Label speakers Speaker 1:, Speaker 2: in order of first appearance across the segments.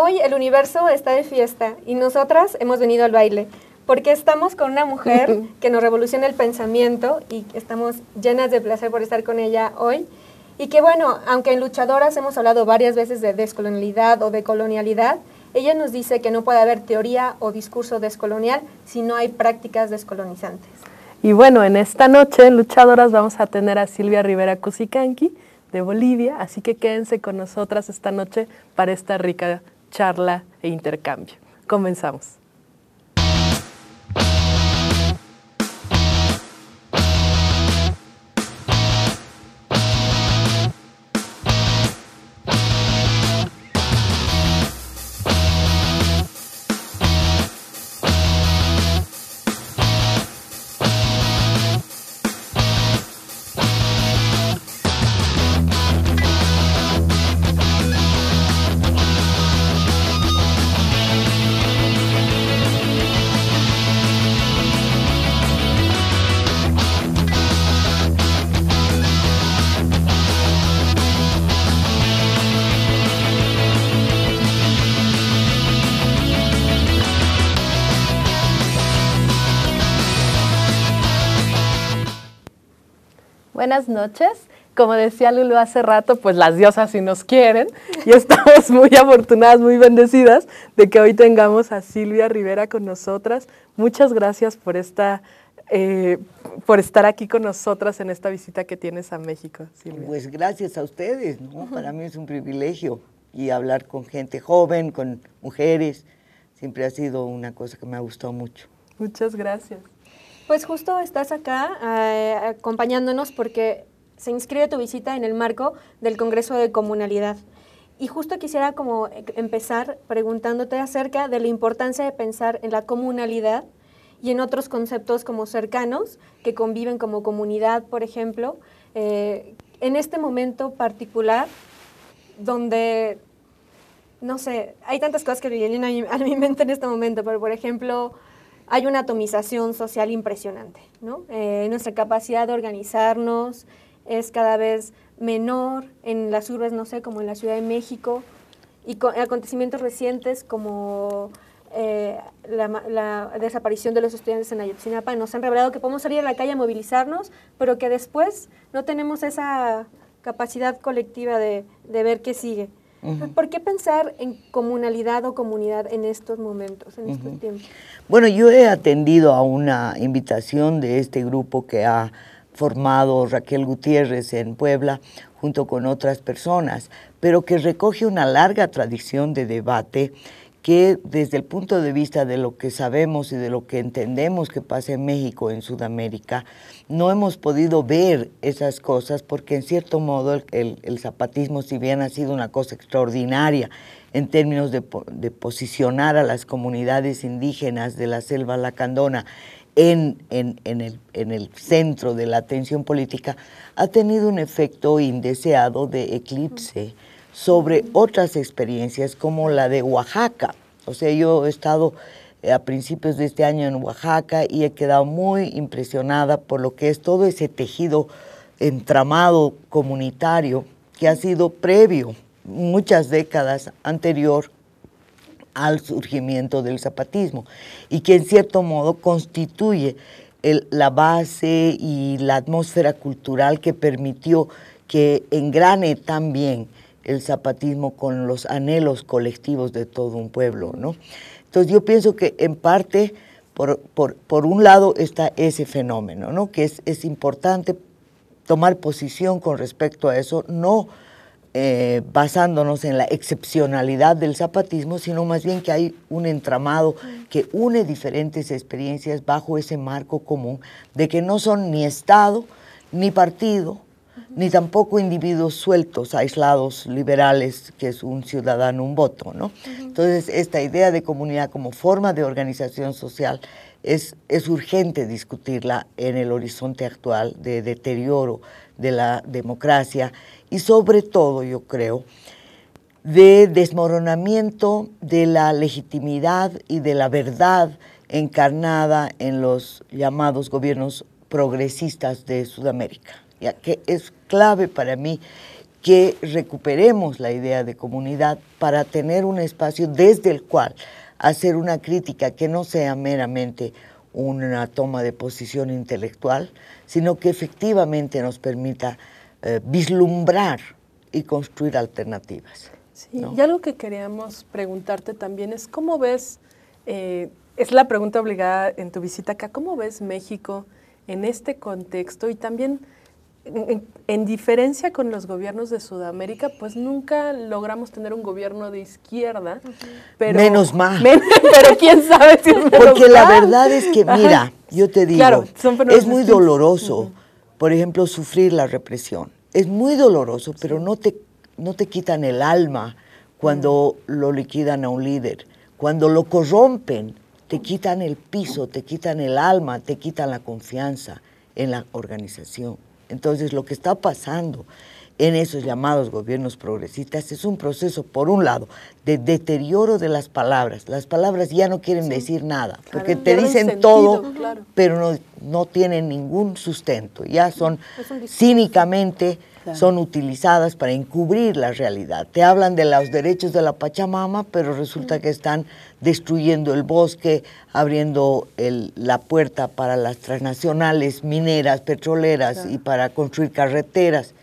Speaker 1: Hoy el universo está de fiesta y nosotras hemos venido al baile porque estamos con una mujer que nos revoluciona el pensamiento y estamos llenas de placer por estar con ella hoy. Y que bueno, aunque en luchadoras hemos hablado varias veces de descolonialidad o de colonialidad, ella nos dice que no puede haber teoría o discurso descolonial si no hay prácticas descolonizantes.
Speaker 2: Y bueno, en esta noche, en luchadoras, vamos a tener a Silvia Rivera Cusicanqui de Bolivia, así que quédense con nosotras esta noche para esta rica charla e intercambio. Comenzamos. buenas noches. Como decía Lulu hace rato, pues las diosas sí nos quieren y estamos muy afortunadas, muy bendecidas de que hoy tengamos a Silvia Rivera con nosotras. Muchas gracias por esta eh, por estar aquí con nosotras en esta visita que tienes a México. Silvia. Pues
Speaker 3: gracias a ustedes, para mí es un privilegio y hablar con gente joven, con mujeres, siempre ha sido una cosa que me ha gustado mucho.
Speaker 2: Muchas
Speaker 1: gracias. Pues justo estás acá eh, acompañándonos porque se inscribe tu visita en el marco del Congreso de Comunalidad. Y justo quisiera como e-, empezar preguntándote acerca de la importancia de pensar en la comunalidad y en otros conceptos como cercanos, que conviven como comunidad, por ejemplo, eh, en este momento particular donde, no sé, hay tantas cosas que vienen a mi mente en este momento, pero por ejemplo, hay una atomización social impresionante, eh, nuestra capacidad de organizarnos es cada vez menor en las urbes, no sé, como en la Ciudad de México, y con acontecimientos recientes como eh, la, desaparición de los estudiantes en Ayotzinapa nos han revelado que podemos salir a la calle a movilizarnos, pero que después no tenemos esa capacidad colectiva de, de ver qué sigue. ¿Por qué pensar en comunalidad o comunidad en estos momentos, en tiempos?
Speaker 3: Bueno, yo he atendido a una invitación de este grupo que ha formado Raquel Gutiérrez en Puebla junto con otras personas, pero que recoge una larga tradición de debate que desde el punto de vista de lo que sabemos y de lo que entendemos que pasa en México, en Sudamérica, no hemos podido ver esas cosas porque en cierto modo el, zapatismo, si bien ha sido una cosa extraordinaria en términos de, de posicionar a las comunidades indígenas de la selva lacandona en, en, en, el, en, el, centro de la atención política, ha tenido un efecto indeseado de eclipse sobre otras experiencias como la de Oaxaca. O sea, yo he estado eh, a principios de este año en Oaxaca y he quedado muy impresionada por lo que es todo ese tejido entramado comunitario que ha sido previo muchas décadas anterior al surgimiento del zapatismo y que en cierto modo constituye la base y la atmósfera cultural que permitió que engrane también el zapatismo con los anhelos colectivos de todo un pueblo, ¿no? Entonces yo pienso que en parte, por, un lado está ese fenómeno, ¿no? Que es, es, importante tomar posición con respecto a eso, no eh, basándonos en la excepcionalidad del zapatismo, sino más bien que hay un entramado que une diferentes experiencias bajo ese marco común de que no son ni Estado, ni partido, ni tampoco individuos sueltos, aislados, liberales, que es un ciudadano, un voto, ¿no? Entonces, esta idea de comunidad como forma de organización social es, es urgente discutirla en el horizonte actual de deterioro de la democracia y sobre todo, yo creo, de desmoronamiento de la legitimidad y de la verdad encarnada en los llamados gobiernos progresistas de Sudamérica que es clave para mí que recuperemos la idea de comunidad para tener un espacio desde el cual hacer una crítica que no sea meramente una toma de posición intelectual, sino que efectivamente nos permita eh, vislumbrar y construir alternativas. Sí, lo
Speaker 2: y que queríamos preguntarte también es cómo ves, eh, es la pregunta obligada en tu visita acá, ¿cómo ves México en este contexto y también en, diferencia con los gobiernos de Sudamérica, pues nunca logramos tener un gobierno de izquierda.
Speaker 3: menos mal. pero quién
Speaker 4: sabe si es Porque la verdad es que, mira,
Speaker 3: yo te digo, es muy doloroso, por ejemplo, sufrir la represión. Es muy doloroso, pero no te, no te quitan el alma cuando lo liquidan a un líder, cuando lo corrompen. Te quitan el piso, te quitan el alma, te quitan la confianza en la organización. Entonces, lo que está pasando en esos llamados gobiernos progresistas es un proceso, por un lado, de deterioro de las palabras. Las palabras ya no quieren decir nada, porque te dicen todo, pero no, no, tienen ningún sustento. Ya son cínicamente son utilizadas para encubrir la realidad. Te hablan de los derechos de la Pachamama, pero resulta que están destruyendo el bosque, abriendo la puerta para las transnacionales mineras, petroleras y para construir carreteras.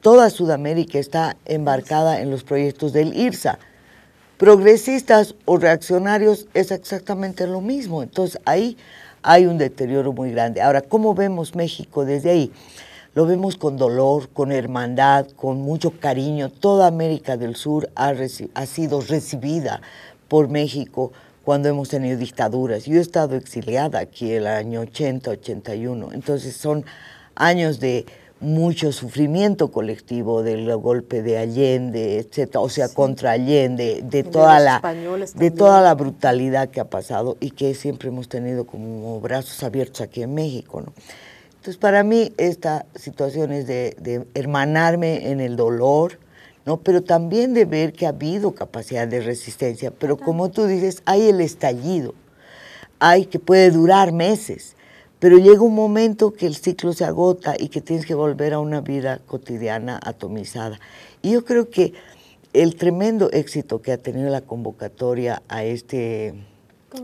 Speaker 3: toda Sudamérica está embarcada en los proyectos del IRSA. Progresistas o reaccionarios es exactamente lo mismo. Entonces ahí hay un deterioro muy grande. Ahora, ¿cómo vemos México desde ahí? Lo vemos con dolor, con hermandad, con mucho cariño. Toda América del Sur ha, sido recibida por México cuando hemos tenido dictaduras. Yo he estado exiliada aquí el año 80, 81. Entonces son años de mucho sufrimiento colectivo del golpe de Allende, etcétera, o sea, contra Allende, de, toda la toda la brutalidad que ha pasado y que siempre hemos tenido como brazos abiertos aquí en México, ¿no? Entonces, para mí esta situación es de, hermanarme en el dolor, ¿no? Pero también de ver que ha habido capacidad de resistencia, pero como tú dices, hay el estallido, hay que puede durar meses, pero llega un momento que el ciclo se agota y que tienes que volver a una vida cotidiana atomizada. Y yo creo que el tremendo éxito que ha tenido la convocatoria a este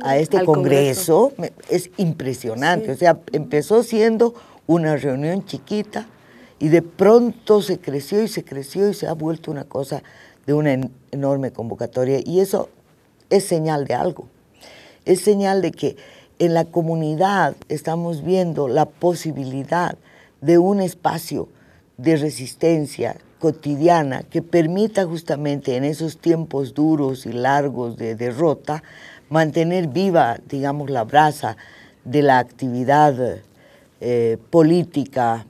Speaker 4: a este congreso,
Speaker 3: es impresionante. O sea, empezó siendo una reunión chiquita y de pronto se creció y se creció y se ha vuelto una cosa de una enorme convocatoria y eso es señal de algo, es señal de que en la comunidad estamos viendo la posibilidad de un espacio de resistencia cotidiana que permita justamente en esos tiempos duros y largos de derrota mantener viva, digamos, la brasa de la actividad eh, política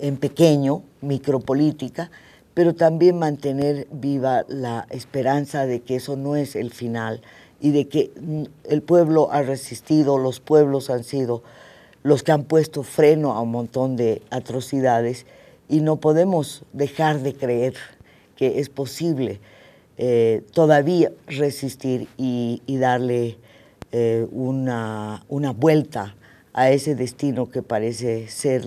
Speaker 3: en pequeño, micropolítica, pero también mantener viva la esperanza de que eso no es el final y de que mm, el pueblo ha resistido, los pueblos han sido los que han puesto freno a un montón de atrocidades y no podemos dejar de creer que es posible eh, todavía resistir y, darle eh, una, una vuelta a ese destino que parece ser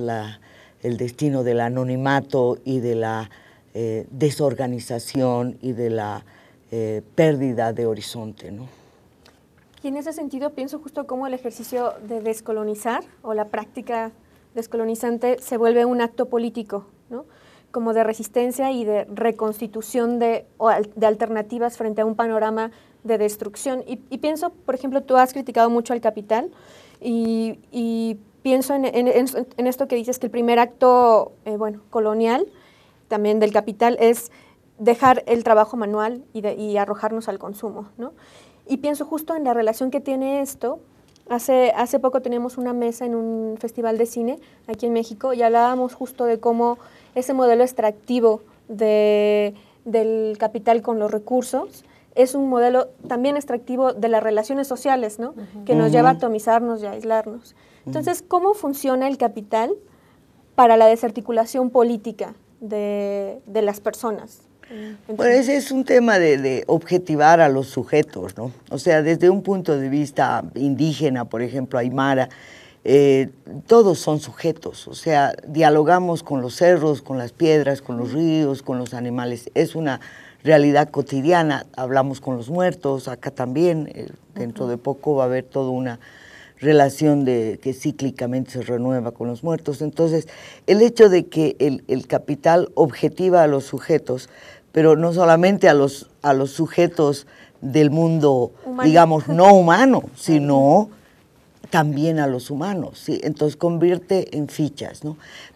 Speaker 3: el destino del anonimato y de la eh, desorganización y de la eh, pérdida de horizonte.
Speaker 1: Y en ese sentido pienso justo cómo el ejercicio de descolonizar o la práctica descolonizante se vuelve un acto político, como de resistencia y de reconstitución de, alternativas frente a un panorama de destrucción. y, pienso, por ejemplo, tú has criticado mucho al capital y, pienso en, esto que dices, que el primer acto, eh, colonial, también del capital, es dejar el trabajo manual y, arrojarnos al consumo, ¿no? Y pienso justo en la relación que tiene esto. Hace, poco tenemos una mesa en un festival de cine aquí en México y hablábamos justo de cómo ese modelo extractivo del capital con los recursos es un modelo también extractivo de las relaciones sociales, ¿no? Que nos lleva a atomizarnos y a aislarnos. Entonces, ¿cómo funciona el capital para la desarticulación política de, las personas? bueno, pues, ese es
Speaker 3: un tema de, objetivar a los sujetos, ¿no? O sea, desde un punto de vista indígena, por ejemplo, aymara, eh, todos son sujetos, o sea, dialogamos con los cerros, con las piedras, con los ríos, con los animales. Es una realidad cotidiana. Hablamos con los muertos, acá también, eh, dentro de poco va a haber toda una relación de, que cíclicamente se renueva con los muertos. Entonces, el hecho de que el, capital objetiva a los sujetos, pero no solamente a los, a los sujetos del mundo, digamos, no humano, sino también a los humanos, ¿sí? entonces convierte en fichas,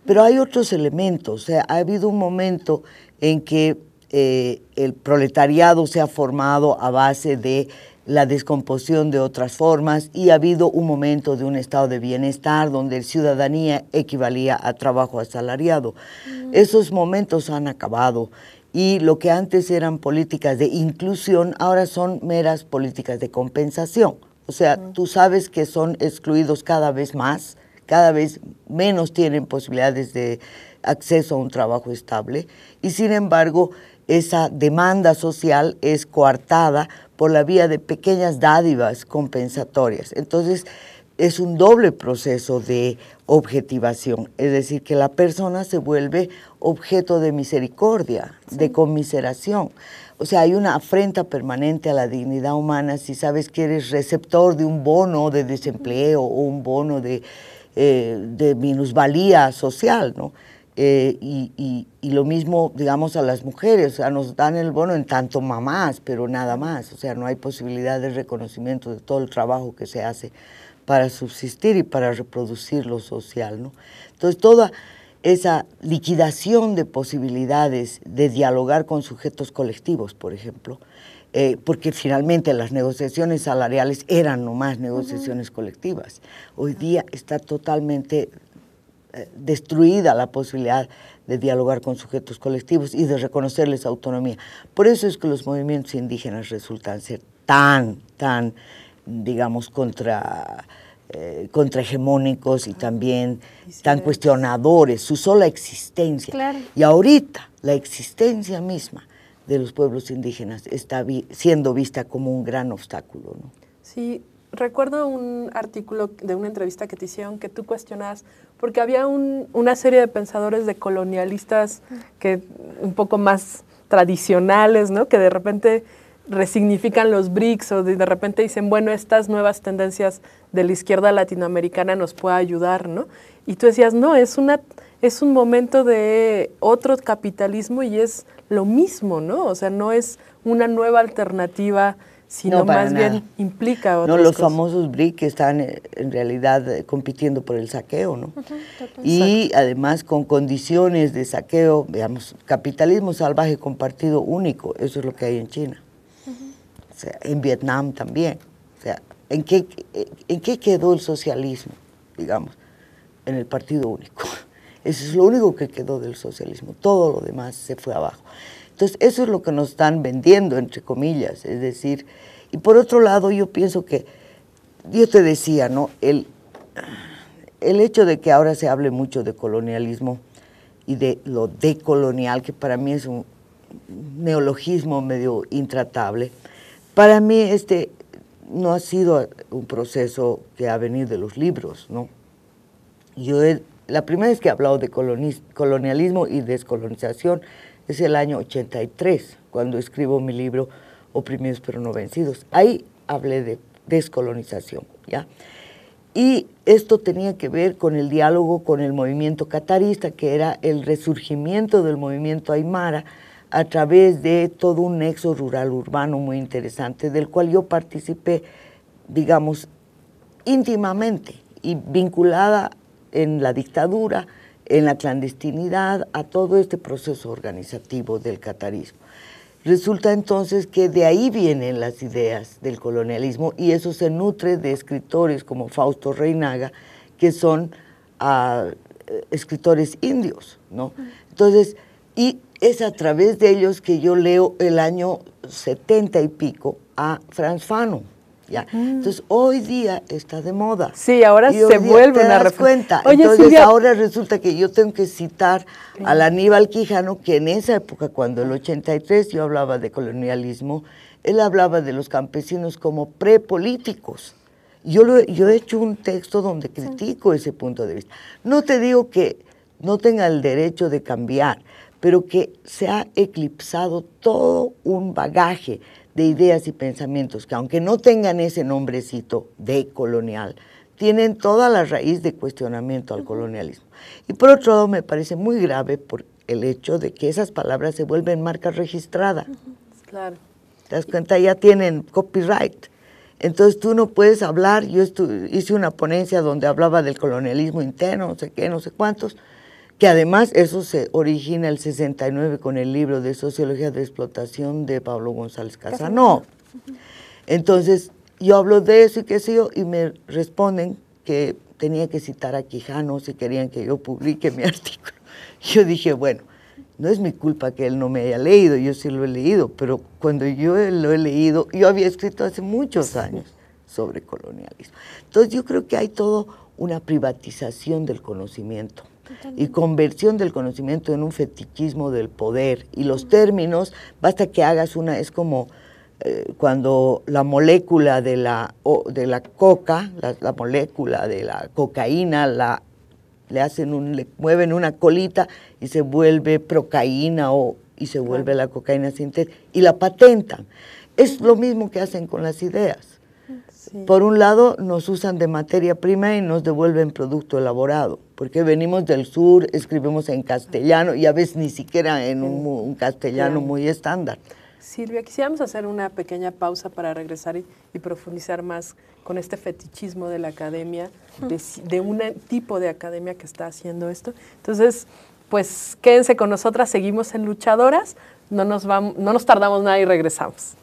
Speaker 3: Pero hay otros elementos, o sea, ha habido un momento en que eh, el proletariado se ha formado a base de la descomposición de otras formas y ha habido un momento de un estado de bienestar donde la ciudadanía equivalía a trabajo asalariado. Mm. Esos momentos han acabado y lo que antes eran políticas de inclusión ahora son meras políticas de compensación. O sea, mm. tú sabes que son excluidos cada vez más, cada vez menos tienen posibilidades de acceso a un trabajo estable y sin embargo esa demanda social es coartada por la vía de pequeñas dádivas compensatorias. Entonces, es un doble proceso de objetivación, es decir, que la persona se vuelve objeto de misericordia, de conmiseración. O sea, hay una afrenta permanente a la dignidad humana si sabes que eres receptor de un bono de desempleo o un bono de, eh, de minusvalía social, ¿no? Eh, y, lo mismo, digamos, a las mujeres, o sea, nos dan el bono en tanto mamás, pero nada más, o sea, no hay posibilidad de reconocimiento de todo el trabajo que se hace para subsistir y para reproducir lo social, ¿no? Entonces, toda esa liquidación de posibilidades de dialogar con sujetos colectivos, por ejemplo, eh, porque finalmente las negociaciones salariales eran nomás negociaciones colectivas. Hoy día está totalmente eh, destruida la posibilidad de dialogar con sujetos colectivos y de reconocerles autonomía. Por eso es que los movimientos indígenas resultan ser tan, tan, digamos, contra eh, contrahegemónicos y también tan cuestionadores, su sola existencia. Y ahorita la existencia misma de los pueblos indígenas está siendo vista como un gran obstáculo.
Speaker 2: Sí, recuerdo un artículo de una entrevista que te hicieron que tú cuestionas porque había una serie de pensadores de colonialistas que un poco más tradicionales, ¿no? Que de repente resignifican los BRICS o de, repente dicen, bueno, estas nuevas tendencias de la izquierda latinoamericana nos puede ayudar, ¿no? Y tú decías, no, es una es un momento de otro capitalismo y es lo mismo, ¿no? O sea, no es una nueva alternativa
Speaker 3: sino más bien
Speaker 2: implica No, los
Speaker 3: famosos BRIC están eh, en realidad eh, compitiendo por el saqueo, ¿no? y además con condiciones de saqueo, veamos capitalismo salvaje con partido único, eso es lo que hay en China.
Speaker 4: o
Speaker 3: sea, en Vietnam también. O sea, ¿en qué, eh, ¿en qué quedó el socialismo, digamos? En el partido único. Eso es lo único que quedó del socialismo. Todo lo demás se fue abajo. Entonces, eso es lo que nos están vendiendo, entre comillas. Es decir, y por otro lado, yo pienso que, yo te decía, ¿no? El, hecho de que ahora se hable mucho de colonialismo y de lo decolonial, que para mí es un neologismo medio intratable, para mí este no ha sido un proceso que ha venido de los libros, ¿no? Yo la primera vez que he hablado de colonialismo y descolonización es el año 83, cuando escribo mi libro Oprimidos pero no vencidos. Ahí hablé de descolonización, ¿ya? Y esto tenía que ver con el diálogo con el movimiento catarista, que era el resurgimiento del movimiento aymara a través de todo un nexo rural-urbano muy interesante, del cual yo participé, digamos, íntimamente y vinculada en la dictadura, en la clandestinidad a todo este proceso organizativo del catarismo. Resulta entonces que de ahí vienen las ideas del colonialismo y eso se nutre de escritores como Fausto Reinaga, que son ah, escritores indios, ¿no? Entonces, y es a través de ellos que yo leo el año setenta y pico a Franz Fanon. Mm. Entonces, hoy día está de moda. Sí, ahora se vuelve una das cuenta. Entonces, ahora resulta que yo tengo que citar a al Aníbal Quijano, que en esa época, cuando el 83 yo hablaba de colonialismo, él hablaba de los campesinos como prepolíticos. Yo, yo he hecho un texto donde critico ese punto de vista. No te digo que no tenga el derecho de cambiar, pero que se ha eclipsado todo un bagaje de ideas y pensamientos que aunque no tengan ese nombrecito de colonial, tienen toda la raíz de cuestionamiento al colonialismo. Y por otro lado me parece muy grave por el hecho de que esas palabras se vuelven marca registrada.
Speaker 4: Pues, claro.
Speaker 3: ¿Te das cuenta? Ya tienen copyright. Entonces tú no puedes hablar, yo hice una ponencia donde hablaba del colonialismo interno, no sé qué, no sé cuántos, que además eso se origina el 69 con el libro de Sociología de Explotación de Pablo González Casanova. Entonces, yo hablo de eso y qué sé yo, y me responden que tenía que citar a Quijano si querían que yo publique mi artículo. Yo dije, bueno, no es mi culpa que él no me haya leído, yo sí lo he leído, pero cuando yo lo he leído, yo había escrito hace muchos años sobre colonialismo. Entonces, yo creo que hay toda una privatización del conocimiento y conversión del conocimiento en un fetichismo del poder. Y los términos, basta que hagas una, es como eh, cuando la molécula de la, de la coca, la, molécula de la cocaína, la, le, hacen un, le mueven una colita y se vuelve procaína o, y se vuelve la cocaína sintética y la patentan. Es lo mismo que hacen con las ideas. Por un lado, nos usan de materia prima y nos devuelven producto elaborado, porque venimos del sur, escribimos en castellano y a veces ni siquiera en un, castellano muy estándar.
Speaker 2: Silvia, quisiéramos hacer una pequeña pausa para regresar y, profundizar más con este fetichismo de la academia, hmm. de, un tipo de academia que está haciendo esto. Entonces, pues quédense con nosotras, seguimos en Luchadoras, no nos, no nos tardamos nada y regresamos.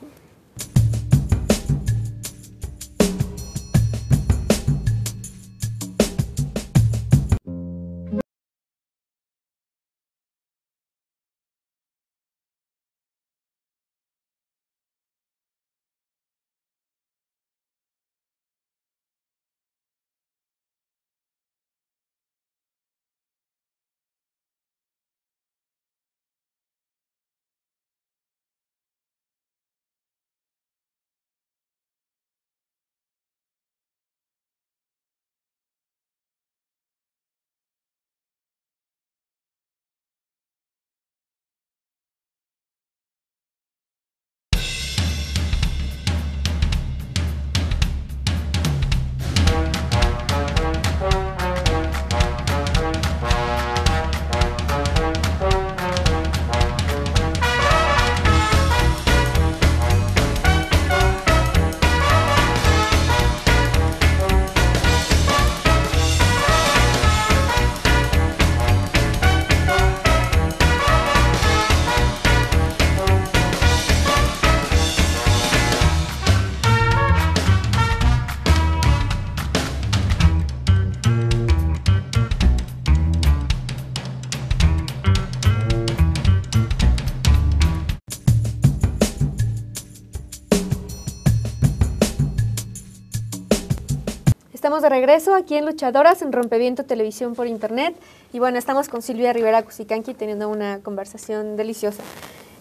Speaker 1: de regreso aquí en Luchadoras, en Rompeviento Televisión por Internet. Y bueno, estamos con Silvia Rivera Cusicanqui teniendo una conversación deliciosa.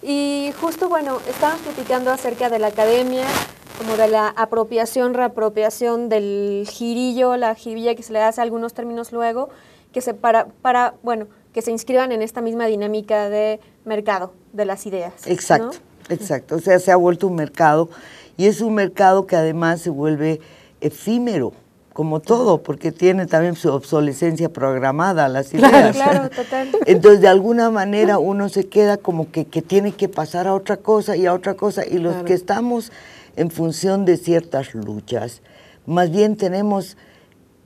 Speaker 1: Y justo, bueno, estábamos platicando acerca de la academia, como de la apropiación, reapropiación del girillo, la jirilla que se le hace a algunos términos luego, que se para, para, bueno, que se inscriban en esta misma dinámica de mercado de las ideas. Exacto, exacto.
Speaker 3: O sea, se ha vuelto un mercado y es un mercado que además se vuelve efímero como todo, porque tiene también su obsolescencia programada las ideas.
Speaker 4: Claro, total.
Speaker 3: Entonces, de alguna manera uno se queda como que, tiene que pasar a otra cosa y a otra cosa, y los que estamos en función de ciertas luchas, más bien tenemos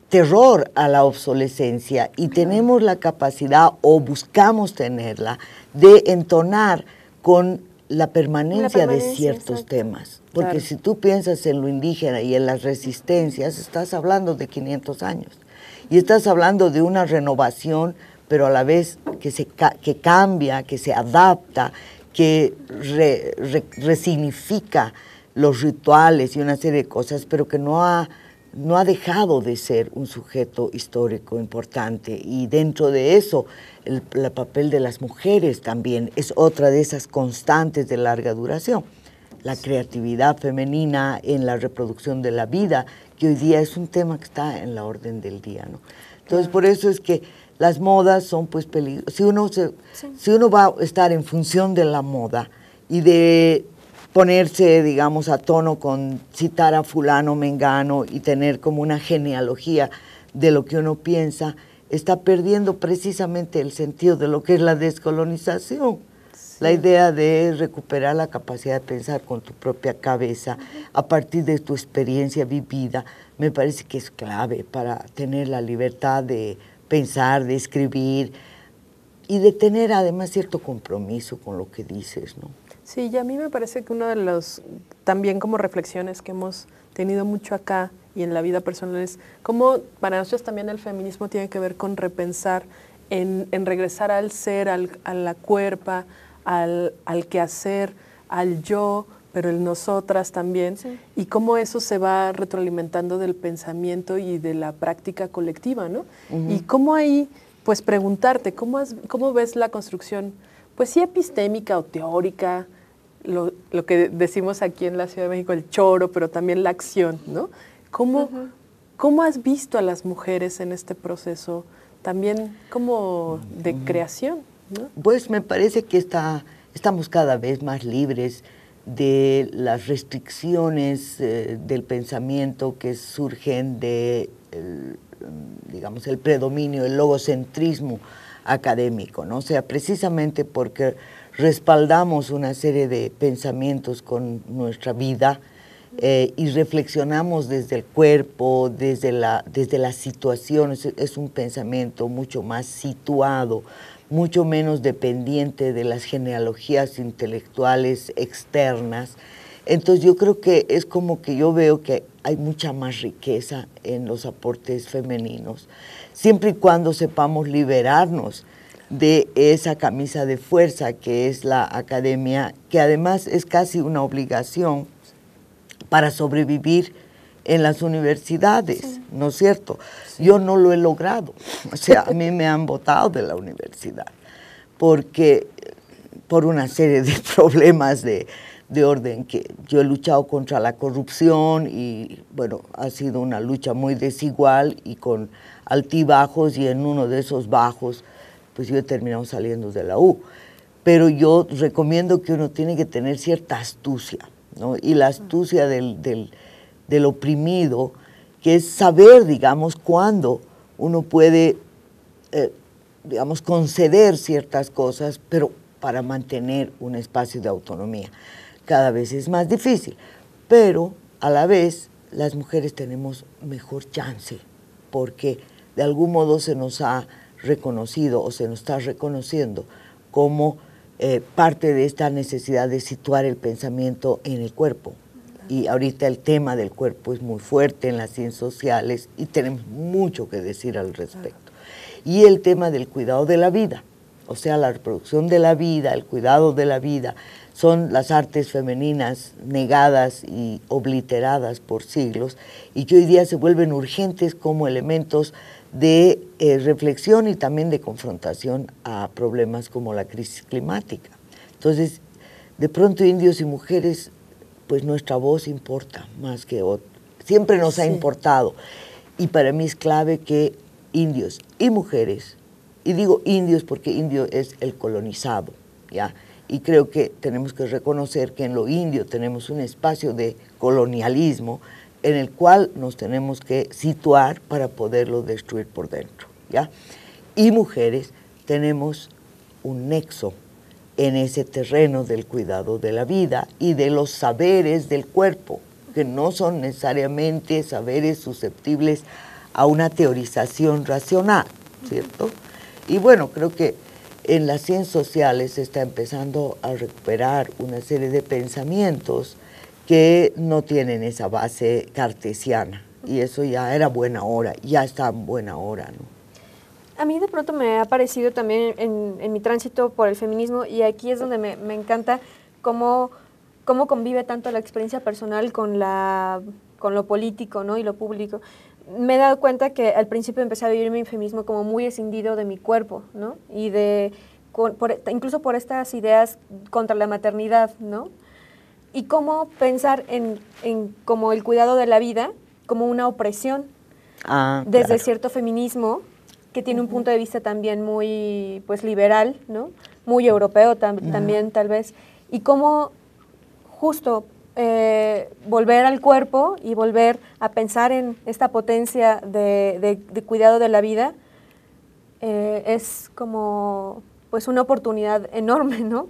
Speaker 3: terror a la obsolescencia y tenemos la capacidad o buscamos tenerla de entonar con la permanencia, de ciertos temas. Porque si tú piensas en lo indígena y en las resistencias, estás hablando de 500 años. Y estás hablando de una renovación, pero a la vez que, se que cambia, que se adapta, que resignifica los rituales y una serie de cosas, pero que no ha, dejado de ser un sujeto histórico importante. Y dentro de eso, el, el papel de las mujeres también es otra de esas constantes de larga duración la creatividad femenina en la reproducción de la vida, que hoy día es un tema que está en la orden del día, ¿no? Entonces, por eso es que las modas son pues peligrosas. Si uno, si uno va a estar en función de la moda y de ponerse, digamos, a tono con citar a fulano, mengano y tener como una genealogía de lo que uno piensa, está perdiendo precisamente el sentido de lo que es la descolonización. La idea de recuperar la capacidad de pensar con tu propia cabeza a partir de tu experiencia vivida me parece que es clave para tener la libertad de pensar, de escribir y de tener además cierto compromiso con lo que dices, ¿no?
Speaker 2: Sí, y a mí me parece que una de las también como reflexiones que hemos tenido mucho acá y en la vida personal es cómo para nosotros también el feminismo tiene que ver con repensar en, regresar al ser, al, a la cuerpa, al, quehacer, al yo, pero el nosotras también, y cómo eso se va retroalimentando del pensamiento y de la práctica colectiva, ¿no? Y cómo ahí, pues preguntarte, ¿cómo, ves la construcción, pues sí epistémica o teórica, lo, que decimos aquí en la Ciudad de México, el choro, pero también la acción, ¿no? ¿Cómo, has visto a las mujeres en este proceso también como de creación?
Speaker 3: Pues me parece que está, estamos cada vez más libres de las restricciones eh, del pensamiento que surgen de, digamos, el predominio, el logocentrismo académico, ¿no? O sea, precisamente porque respaldamos una serie de pensamientos con nuestra vida eh, y reflexionamos desde el cuerpo, desde la, desde situación, es un pensamiento mucho más situado, mucho menos dependiente de las genealogías intelectuales externas. Entonces yo creo que es como que yo veo que hay mucha más riqueza en los aportes femeninos, siempre y cuando sepamos liberarnos de esa camisa de fuerza que es la academia, que además es casi una obligación para sobrevivir en las universidades, ¿no es cierto? Yo no lo he logrado. O sea, a mí me han votado de la universidad porque por una serie de problemas de, de orden que yo he luchado contra la corrupción y bueno, ha sido una lucha muy desigual y con altibajos y en uno de esos bajos pues yo he terminado saliendo de la U. Pero yo recomiendo que uno tiene que tener cierta astucia, ¿no? Y la astucia del del oprimido, que es saber, digamos, cuándo uno puede, eh, digamos, conceder ciertas cosas, pero para mantener un espacio de autonomía. Cada vez es más difícil, pero a la vez las mujeres tenemos mejor chance, porque de algún modo se nos ha reconocido o se nos está reconociendo como eh, parte de esta necesidad de situar el pensamiento en el cuerpo, y ahorita el tema del cuerpo es muy fuerte en las ciencias sociales y tenemos mucho que decir al respecto. Y el tema del cuidado de la vida, o sea, la reproducción de la vida, el cuidado de la vida, son las artes femeninas negadas y obliteradas por siglos y que hoy día se vuelven urgentes como elementos de eh, reflexión y también de confrontación a problemas como la crisis climática. Entonces, de pronto indios y mujeres pues nuestra voz importa más que otro, Siempre nos ha importado. Y para mí es clave que indios y mujeres, y digo indios porque indio es el colonizado, ¿ya? Y creo que tenemos que reconocer que en lo indio tenemos un espacio de colonialismo en el cual nos tenemos que situar para poderlo destruir por dentro, ¿ya? Y mujeres tenemos un nexo en ese terreno del cuidado de la vida y de los saberes del cuerpo, que no son necesariamente saberes susceptibles a una teorización racional, ¿cierto? Y bueno, creo que en las ciencias sociales se está empezando a recuperar una serie de pensamientos que no tienen esa base cartesiana, y eso ya era buena hora, ya está en buena hora, ¿no?
Speaker 1: A mí de pronto me ha parecido también en, mi tránsito por el feminismo y aquí es donde me, encanta cómo, convive tanto la experiencia personal con, la, con lo político ¿no? y lo público. Me he dado cuenta que al principio empecé a vivir mi feminismo como muy escindido de mi cuerpo ¿no? y de, incluso por estas ideas contra la maternidad, ¿no? y cómo pensar en, como el cuidado de la vida como una opresión.
Speaker 3: Ah, desde cierto
Speaker 1: feminismo que tiene un punto de vista también muy pues liberal, ¿no? Muy europeo también tal vez. Y cómo justo eh, volver al cuerpo y volver a pensar en esta potencia de, cuidado de la vida eh, es como pues una oportunidad enorme,
Speaker 3: ¿no?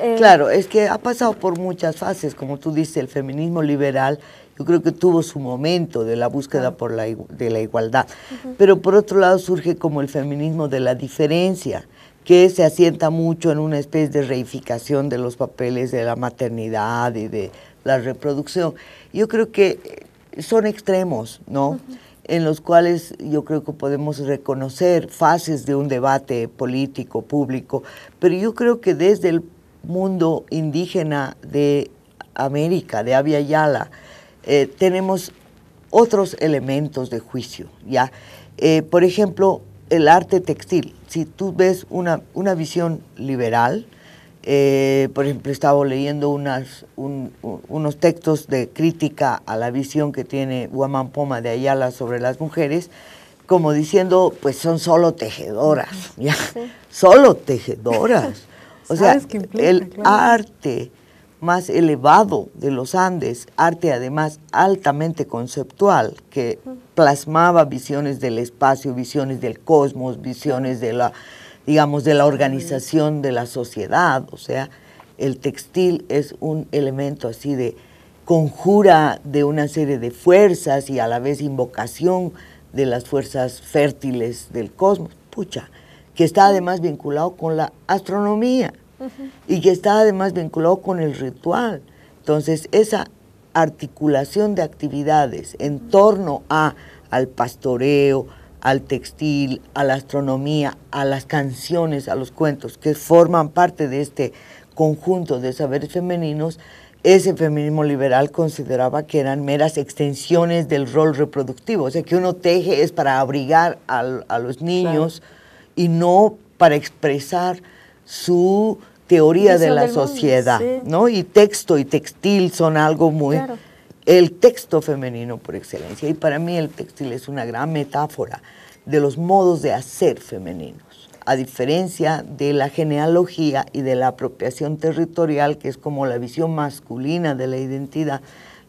Speaker 3: Eh, claro, es que ha pasado por muchas fases, como tú dices, el feminismo liberal yo creo que tuvo su momento de la búsqueda por la, de la igualdad. Pero por otro lado surge como el feminismo de la diferencia, que se asienta mucho en una especie de reificación de los papeles de la maternidad y de la reproducción. Yo creo que eh, son extremos, ¿no? en los cuales yo creo que podemos reconocer fases de un debate político, público, pero yo creo que desde el mundo indígena de América, de Avia Yala, eh, tenemos otros elementos de juicio, ¿ya? Eh, por ejemplo, el arte textil. Si tú ves una, una visión liberal, eh, por ejemplo, estaba leyendo unas, unos textos de crítica a la visión que tiene Guamán Poma de Ayala sobre las mujeres, como diciendo, pues son solo tejedoras, ¿ya? Solo tejedoras.
Speaker 4: o sea, el arte
Speaker 3: más elevado de los Andes, arte además altamente conceptual, que plasmaba visiones del espacio, visiones del cosmos, visiones de la, digamos, de la organización de la sociedad. O sea, el textil es un elemento así de conjura de una serie de fuerzas y a la vez invocación de las fuerzas fértiles del cosmos. Pucha, que está además vinculado con la astronomía y que está además vinculado con el ritual. Entonces, esa articulación de actividades en torno a, al pastoreo, al textil, a la astronomía, a las canciones, a los cuentos, que forman parte de este conjunto de saberes femeninos, ese feminismo liberal consideraba que eran meras extensiones del rol reproductivo, o sea, que uno teje es para abrigar a, los niños y no para expresar su teoría de la sociedad, ¿no? Y texto y textil son algo muy... El texto femenino por excelencia, y para mí el textil es una gran metáfora de los modos de hacer femeninos, a diferencia de la genealogía y de la apropiación territorial, que es como la visión masculina de la identidad,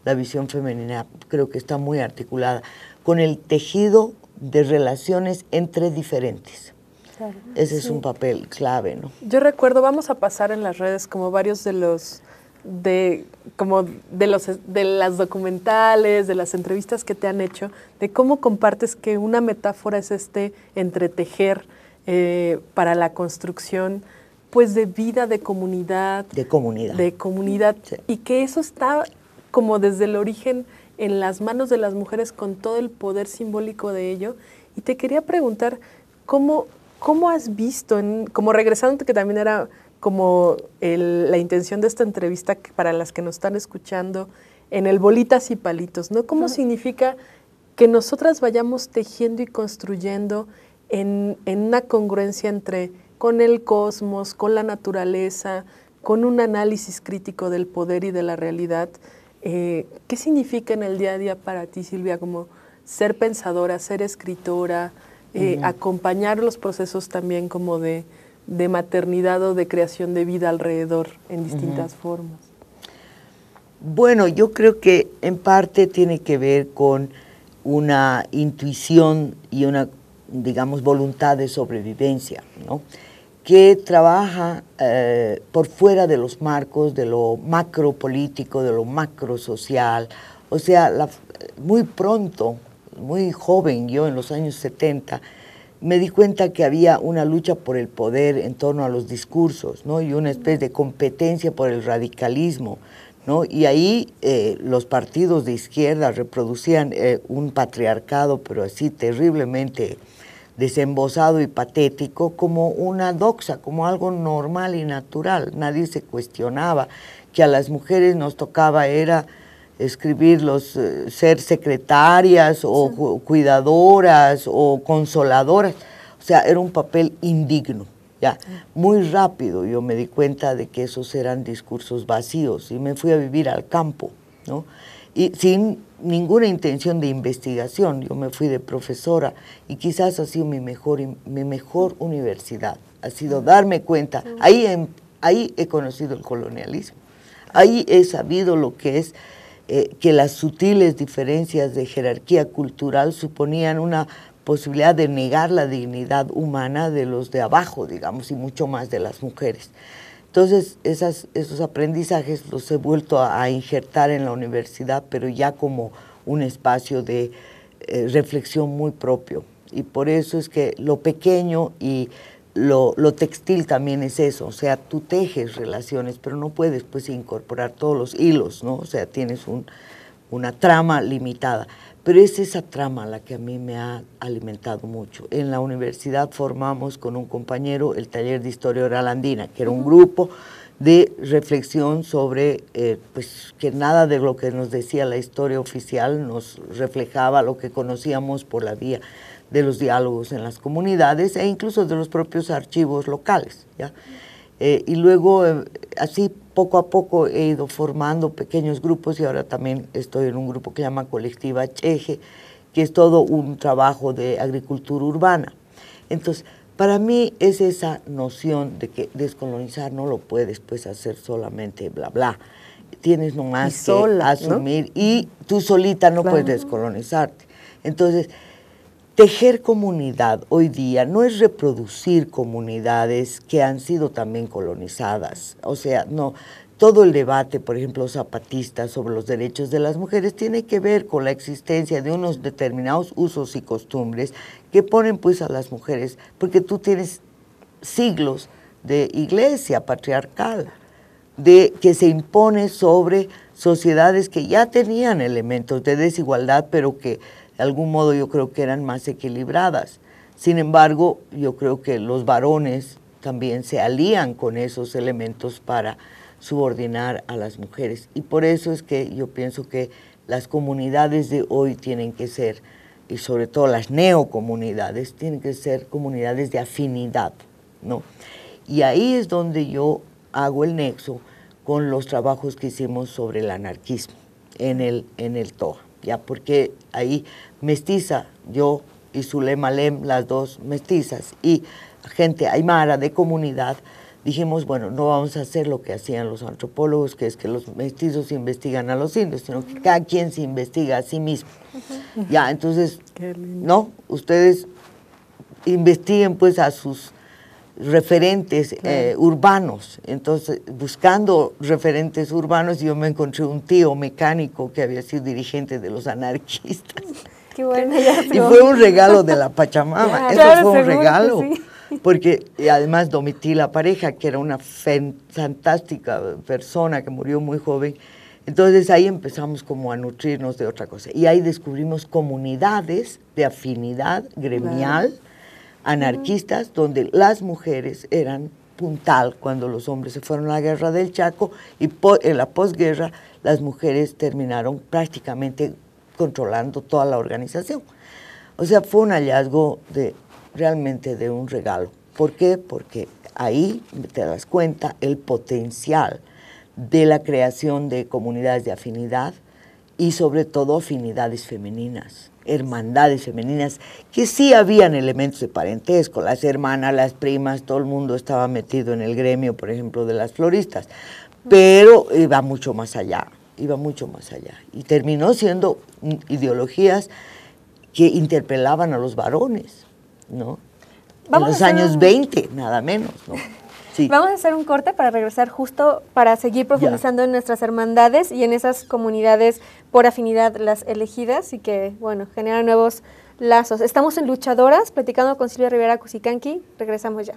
Speaker 3: la visión femenina creo que está muy articulada, con el tejido de relaciones entre diferentes. Ese es un papel clave, ¿no?
Speaker 2: Yo recuerdo, vamos a pasar en las redes como varios de los de como de los de las documentales, de las entrevistas que te han hecho, de cómo compartes que una metáfora es este entretejer eh, para la construcción pues de vida, de comunidad.
Speaker 3: De comunidad. De comunidad.
Speaker 2: Y que eso está como desde el origen en las manos de las mujeres con todo el poder simbólico de ello. Y te quería preguntar, ¿cómo, ¿Cómo has visto, como regresando, que también era como la intención de esta entrevista para las que nos están escuchando, en el bolitas y palitos, ¿no? ¿Cómo significa que nosotras vayamos tejiendo y construyendo en, una congruencia entre con el cosmos, con la naturaleza, con un análisis crítico del poder y de la realidad? Eh, ¿Qué significa en el día a día para ti, Silvia, como ser pensadora, ser escritora, eh, acompañar los procesos también como de, de, maternidad o de creación de vida alrededor en distintas formas.
Speaker 3: Bueno, yo creo que en parte tiene que ver con una intuición y una, digamos, voluntad de sobrevivencia, ¿no? que trabaja eh, por fuera de los marcos de lo macro político, de lo macro social. O sea, muy pronto muy joven, yo en los años 70, me di cuenta que había una lucha por el poder en torno a los discursos, ¿no? Y una especie de competencia por el radicalismo, Y ahí eh, los partidos de izquierda reproducían eh, un patriarcado, pero así terriblemente desembosado y patético, como una doxa, como algo normal y natural. Nadie se cuestionaba que a las mujeres nos tocaba era escribirlos, eh, ser secretarias o cuidadoras o consoladoras. O sea, era un papel indigno. Ya, muy rápido yo me di cuenta de que esos eran discursos vacíos y me fui a vivir al campo, ¿no? Y sin ninguna intención de investigación, yo me fui de profesora y quizás ha sido mi mejor, mi mejor universidad, ha sido darme cuenta, ahí, ahí he conocido el colonialismo, ahí he sabido lo que es eh, que las sutiles diferencias de jerarquía cultural suponían una posibilidad de negar la dignidad humana de los de abajo, digamos, y mucho más de las mujeres. Entonces, esos aprendizajes los he vuelto a, injertar en la universidad, pero ya como un espacio de eh, reflexión muy propio. Y por eso es que lo pequeño y lo, textil también es eso, o sea, tú tejes relaciones, pero no puedes pues incorporar todos los hilos, ¿no? O sea, tienes una trama limitada. Pero es esa trama la que a mí me ha alimentado mucho. En la universidad formamos con un compañero el taller de historia oral andina, que era un grupo de reflexión sobre eh, pues, que nada de lo que nos decía la historia oficial nos reflejaba lo que conocíamos por la vía de los diálogos en las comunidades e incluso de los propios archivos locales. Eh, y luego, eh, así poco a poco he ido formando pequeños grupos y ahora también estoy en un grupo que se llama Colectiva Cheje, que es todo un trabajo de agricultura urbana. Entonces, para mí es esa noción de que descolonizar no lo puedes pues hacer solamente bla bla. Tienes nomás sola, que asumir y tú solita no puedes descolonizarte. Entonces, Tejer comunidad hoy día no es reproducir comunidades que han sido también colonizadas. O sea, no, todo el debate, por ejemplo, zapatista sobre los derechos de las mujeres tiene que ver con la existencia de unos determinados usos y costumbres que ponen pues a las mujeres, porque tú tienes siglos de iglesia patriarcal, de que se impone sobre sociedades que ya tenían elementos de desigualdad, pero que de algún modo yo creo que eran más equilibradas. Sin embargo, yo creo que los varones también se alían con esos elementos para subordinar a las mujeres. Y por eso es que yo pienso que las comunidades de hoy tienen que ser, y sobre todo las neocomunidades, tienen que ser comunidades de afinidad, ¿no? Y ahí es donde yo hago el nexo con los trabajos que hicimos sobre el anarquismo en el, en el TOA ya porque ahí mestiza, yo y Zulema Lem, las dos mestizas, y gente aymara de comunidad, dijimos, bueno, no vamos a hacer lo que hacían los antropólogos, que es que los mestizos investigan a los indios, sino que cada quien se investiga a sí mismo. Ya, entonces, ¿no? Ustedes investiguen pues a sus referentes eh, urbanos. Entonces, buscando referentes urbanos, yo me encontré un tío mecánico que había sido dirigente de los anarquistas.
Speaker 1: y fue un regalo de
Speaker 3: la Pachamama. Eso fue un regalo. Porque además domití la Pareja, que era una fantástica persona que murió muy joven, entonces ahí empezamos como a nutrirnos de otra cosa. Y ahí descubrimos comunidades de afinidad gremial anarquistas donde las mujeres eran puntal cuando los hombres se fueron a la guerra del Chaco y en la posguerra las mujeres terminaron prácticamente controlando toda la organización. O sea, fue un hallazgo de, realmente de un regalo. ¿Por qué? Porque ahí te das cuenta el potencial de la creación de comunidades de afinidad y sobre todo afinidades femeninas hermandades femeninas, que sí habían elementos de parentesco, las hermanas, las primas, todo el mundo estaba metido en el gremio, por ejemplo, de las floristas, pero iba mucho más allá, iba mucho más allá. Y terminó siendo ideologías que interpelaban a los varones, ¿no?
Speaker 1: en los años 20,
Speaker 3: nada menos, ¿no?
Speaker 1: Vamos a hacer un corte para regresar justo para seguir profundizando en nuestras hermandades y en esas comunidades por afinidad las elegidas y que, bueno, generan nuevos lazos. Estamos en Luchadoras, platicando con Silvia Rivera Cusicanqui. Regresamos ya.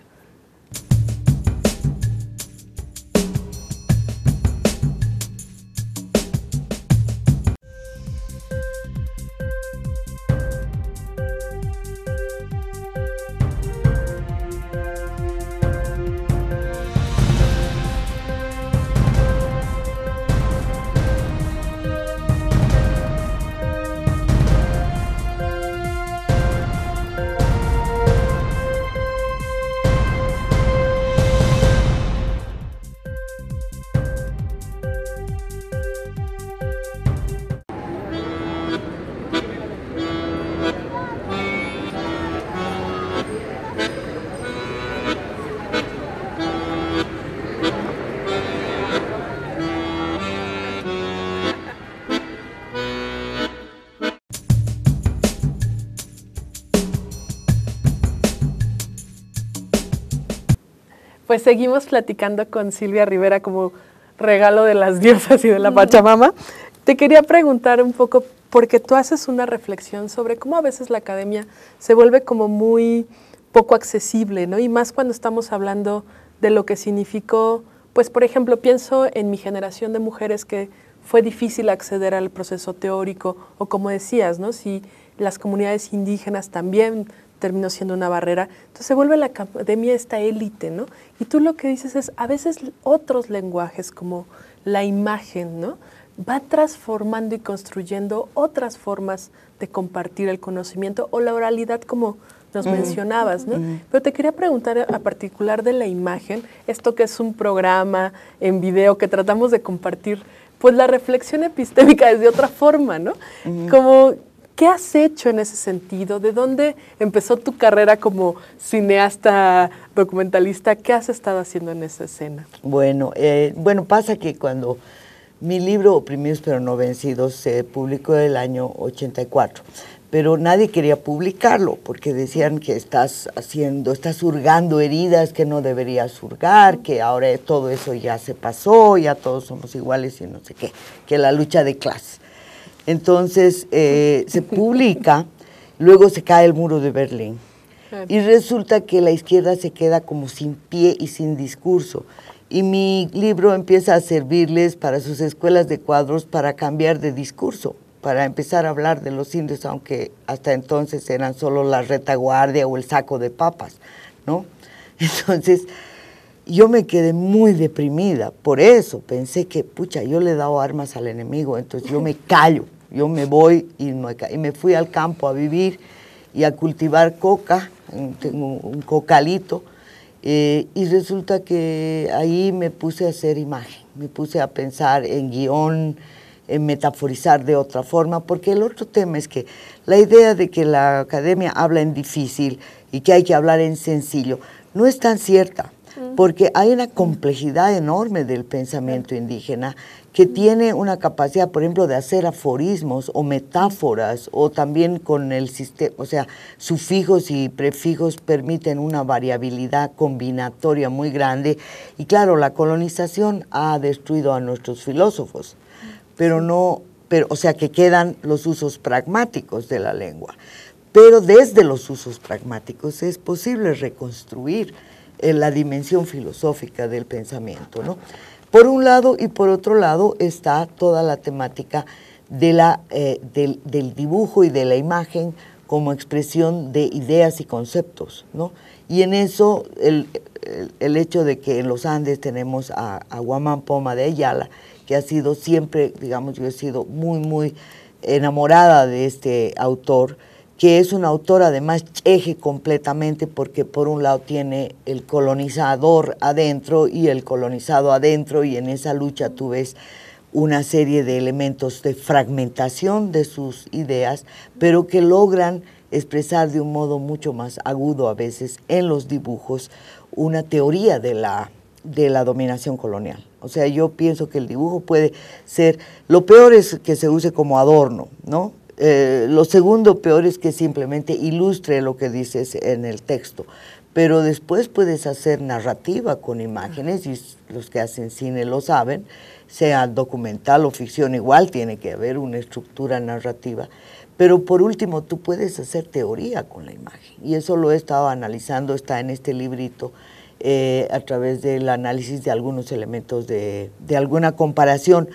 Speaker 2: Pues seguimos platicando con Silvia Rivera como regalo de las diosas y de la Pachamama. Te quería preguntar un poco, porque tú haces una reflexión sobre cómo a veces la academia se vuelve como muy poco accesible, ¿no? Y más cuando estamos hablando de lo que significó, pues por ejemplo, pienso en mi generación de mujeres que fue difícil acceder al proceso teórico, o como decías, ¿no? Si las comunidades indígenas también terminó siendo una barrera. Entonces se vuelve la academia esta élite, ¿no? Y tú lo que dices es, a veces otros lenguajes como la imagen, ¿no? Va transformando y construyendo otras formas de compartir el conocimiento o la oralidad como nos mencionabas, ¿no? Pero te quería preguntar a particular de la imagen, esto que es un programa en video que tratamos de compartir, pues la reflexión epistémica es de otra forma, ¿no? Como ¿Qué has hecho en ese sentido? ¿De dónde empezó tu carrera como cineasta, documentalista? ¿Qué has estado haciendo en esa escena?
Speaker 3: Bueno, eh, bueno pasa que cuando mi libro Oprimidos pero no vencidos se publicó el año 84, pero nadie quería publicarlo porque decían que estás haciendo, estás hurgando heridas que no deberías hurgar, que ahora todo eso ya se pasó, ya todos somos iguales y no sé qué, que la lucha de clases. Entonces eh, se publica, luego se cae el muro de Berlín. Y resulta que la izquierda se queda como sin pie y sin discurso. Y mi libro empieza a servirles para sus escuelas de cuadros para cambiar de discurso, para empezar a hablar de los indios, aunque hasta entonces eran solo la retaguardia o el saco de papas, ¿no? Entonces, yo me quedé muy deprimida por eso. Pensé que, pucha, yo le he dado armas al enemigo, entonces yo me callo. Yo me voy y me, fui al campo a vivir y a cultivar coca, tengo un cocalito, eh, y resulta que ahí me puse a hacer imagen, me puse a pensar en guión, en metaforizar de otra forma, porque el otro tema es que la idea de que la academia habla en difícil y que hay que hablar en sencillo, no es tan cierta porque hay una complejidad enorme del pensamiento indígena que tiene una capacidad, por ejemplo, de hacer aforismos o metáforas, o también con el sistema, o sea, sufijos y prefijos permiten una variabilidad combinatoria muy grande. Y claro, la colonización ha destruido a nuestros filósofos, pero no, pero, o sea, que quedan los usos pragmáticos de la lengua. Pero desde los usos pragmáticos es posible reconstruir en la dimensión filosófica del pensamiento. ¿no? Por un lado y por otro lado está toda la temática de eh, del, dibujo y de la imagen como expresión de ideas y conceptos. ¿no? Y en eso el, hecho de que en los Andes tenemos a, a Guamán Poma de Ayala, que ha sido siempre, digamos, yo he sido muy, muy enamorada de este autor, que es un autor además eje completamente porque por un lado tiene el colonizador adentro y el colonizado adentro y en esa lucha tú ves una serie de elementos de fragmentación de sus ideas, pero que logran expresar de un modo mucho más agudo a veces en los dibujos una teoría de la, de la dominación colonial. O sea, yo pienso que el dibujo puede ser, lo peor es que se use como adorno, ¿no? Eh, lo segundo peor es que simplemente ilustre lo que dices en el texto, pero después puedes hacer narrativa con imágenes y los que hacen cine lo saben, sea documental o ficción, igual tiene que haber una estructura narrativa. Pero por último, tú puedes hacer teoría con la imagen y eso lo he estado analizando, está en este librito. Eh, a través del análisis de algunos elementos de alguna comparación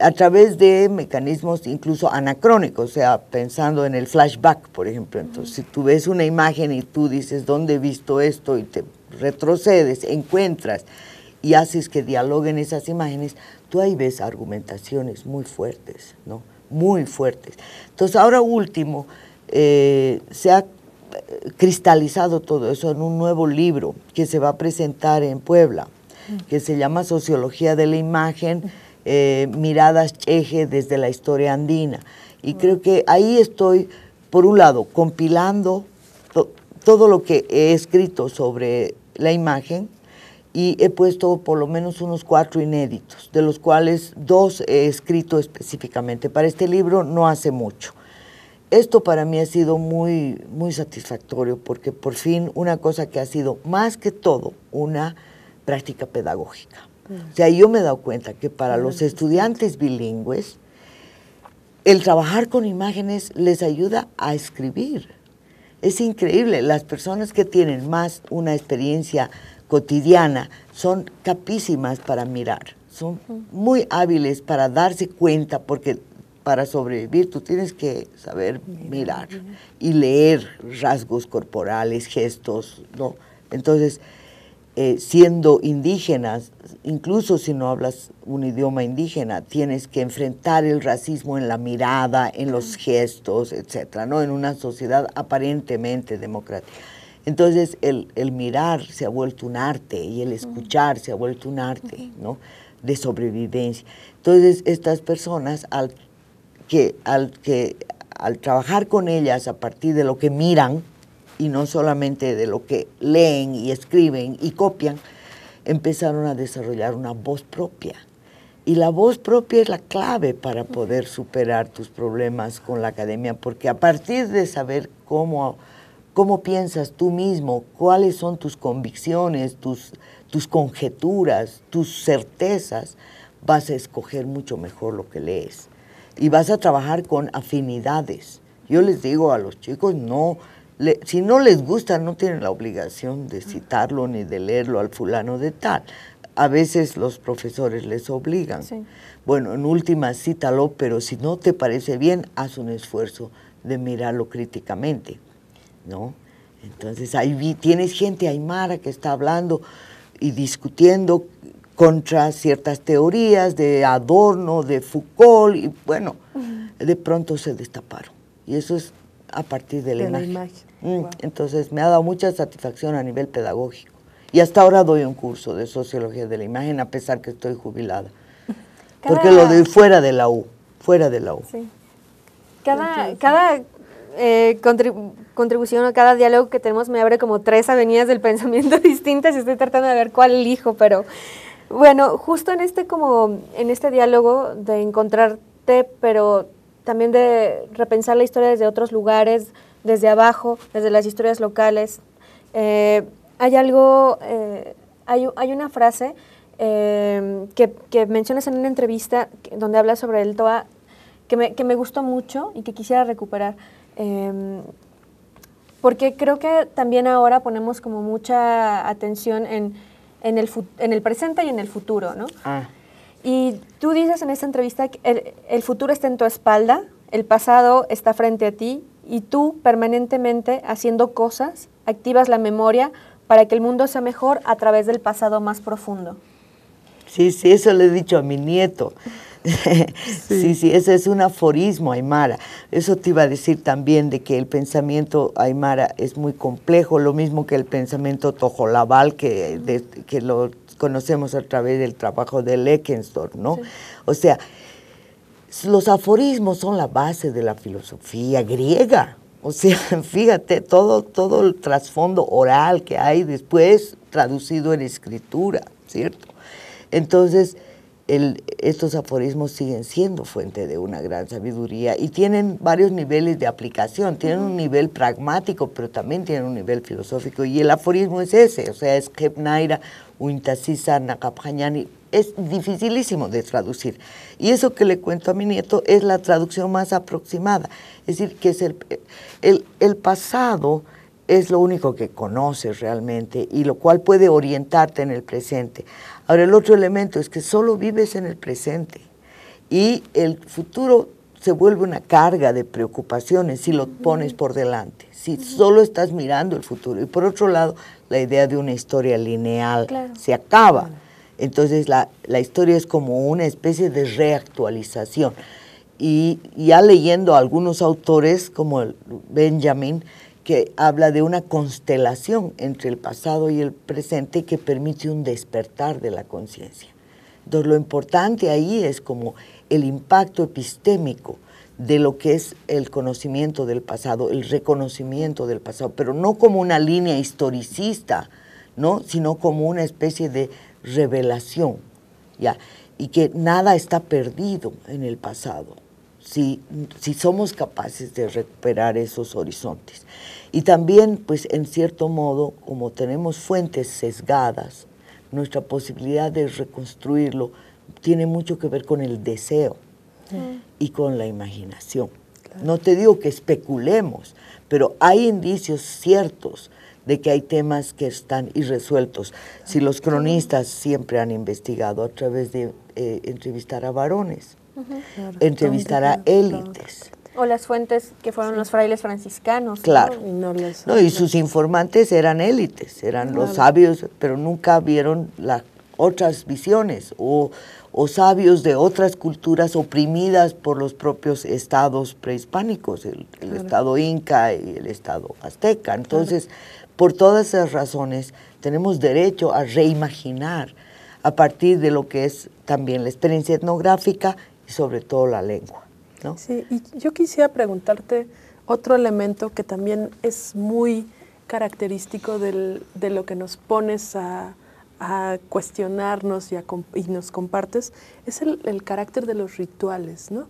Speaker 3: a través de mecanismos incluso anacrónicos, o sea, pensando en el flashback, por ejemplo. Entonces, si tú ves una imagen y tú dices, ¿dónde he visto esto? Y te retrocedes, encuentras y haces que dialoguen esas imágenes, tú ahí ves argumentaciones muy fuertes, ¿no? Muy fuertes. Entonces, ahora último, eh, se ha eh, cristalizado todo eso en un nuevo libro que se va a presentar en Puebla, mm. que se llama Sociología de la Imagen mm. Eh, miradas cheje desde la historia andina. Y creo que ahí estoy, por un lado, compilando todo lo que he escrito sobre la imagen y he puesto por lo menos unos cuatro inéditos, de los cuales dos he escrito específicamente para este libro no hace mucho. Esto para mí ha sido muy, muy satisfactorio porque por fin una cosa que ha sido más que todo una práctica pedagógica. O sea, yo me he dado cuenta que para los estudiantes bilingües, el trabajar con imágenes les ayuda a escribir. Es increíble, las personas que tienen más una experiencia cotidiana son capísimas para mirar, son muy hábiles para darse cuenta porque para sobrevivir tú tienes que saber mirar y leer rasgos corporales, gestos, ¿no? Entonces, eh, siendo indígenas, incluso si no hablas un idioma indígena, tienes que enfrentar el racismo en la mirada, en los gestos, etcétera, ¿no? En una sociedad aparentemente democrática. Entonces, el, mirar se ha vuelto un arte y el escuchar se ha vuelto un arte, ¿no? De sobrevivencia. Entonces, estas personas, al que, al que, al trabajar con ellas a partir de lo que miran, y no solamente de lo que leen y escriben y copian, empezaron a desarrollar una voz propia. Y la voz propia es la clave para poder superar tus problemas con la academia, porque a partir de saber cómo, cómo piensas tú mismo, cuáles son tus convicciones, tus, tus conjeturas, tus certezas, vas a escoger mucho mejor lo que lees. Y vas a trabajar con afinidades. Yo les digo a los chicos, no si no les gusta, no tienen la obligación de citarlo ni de leerlo al fulano de tal. A veces los profesores les obligan. Bueno, en última, cítalo, pero si no te parece bien, haz un esfuerzo de mirarlo críticamente, ¿no? Entonces, ahí tienes gente aymara que está hablando y discutiendo contra ciertas teorías de Adorno, de Foucault, y bueno, de pronto se destaparon. Y eso es a partir de la imagen. Mm, entonces me ha dado mucha satisfacción a nivel pedagógico. Y hasta ahora doy un curso de sociología de la imagen, a pesar que estoy jubilada.
Speaker 4: Porque lo doy
Speaker 3: fuera de la U, fuera de la U.
Speaker 1: Cada, cada eh, contribución o cada diálogo que tenemos me abre como tres avenidas del pensamiento distintas y estoy tratando de ver cuál elijo, pero bueno, justo en este como en este diálogo de encontrarte, pero también de repensar la historia desde otros lugares, desde abajo, desde las historias locales. Eh, hay algo, eh, hay, hay, una frase eh, que, mencionas en una entrevista donde hablas sobre el TOA que me, que me gustó mucho y que quisiera recuperar. porque creo que también ahora ponemos como mucha atención en, en, el, en el presente y en el futuro, ¿no? Ah. Y tú dices en esta entrevista que el, el futuro está en tu espalda, el pasado está frente a ti y tú permanentemente haciendo cosas, activas la memoria para que el mundo sea mejor a través del pasado más profundo.
Speaker 3: Sí, sí, eso le he dicho a mi nieto. sí. sí, eso es un aforismo, Aymara. Eso te iba a decir también de que el pensamiento Aymara es muy complejo, lo mismo que el pensamiento tojolabal que, que lo conocemos a través del trabajo de Leckenstorff, ¿no? O sea, los aforismos son la base de la filosofía griega. O sea, fíjate, todo, todo el trasfondo oral que hay después traducido en escritura, ¿cierto? Entonces, estos aforismos siguen siendo fuente de una gran sabiduría y tienen varios niveles de aplicación. Tienen un nivel pragmático, pero también tienen un nivel filosófico. Y el aforismo es ese, o sea, es Kepnaira, Uintasisa, Nakaphañani, es dificilísimo de traducir. Y eso que le cuento a mi nieto es la traducción más aproximada. Es decir, que es el, el, pasado es lo único que conoces realmente y lo cual puede orientarte en el presente. Ahora, el otro elemento es que solo vives en el presente y el futuro se vuelve una carga de preocupaciones si lo pones por delante, si solo estás mirando el futuro. Y por otro lado, la idea de una historia lineal se acaba. Entonces la, historia es como una especie de reactualización. Y ya leyendo algunos autores, como Benjamin, que habla de una constelación entre el pasado y el presente que permite un despertar de la conciencia. Entonces lo importante ahí es como el impacto epistémico de lo que es el conocimiento del pasado, el reconocimiento del pasado, pero no como una línea historicista, ¿no? sino como una especie de revelación, ¿ya? Y que nada está perdido en el pasado, si, somos capaces de recuperar esos horizontes. Y también, pues, en cierto modo, como tenemos fuentes sesgadas, nuestra posibilidad de reconstruirlo tiene mucho que ver con el deseo y con la imaginación. No te digo que especulemos, pero hay indicios ciertos de que hay temas que están irresueltos. Si los cronistas siempre han investigado a través de eh, entrevistar a varones,
Speaker 4: entrevistar a
Speaker 3: élites.
Speaker 1: O las fuentes que fueron los frailes franciscanos. Claro. Y,
Speaker 3: sus informantes eran élites, eran los sabios, pero nunca vieron las otras visiones o, sabios de otras culturas oprimidas por los propios estados prehispánicos, el, estado inca y el estado azteca. Entonces, por todas esas razones, tenemos derecho a reimaginar a partir de lo que es también la experiencia etnográfica y sobre todo la lengua. Sí, y
Speaker 2: yo quisiera preguntarte otro elemento que también es muy característico de lo que nos pones a, cuestionarnos y, a, y, nos compartes es el, carácter de los rituales, ¿no?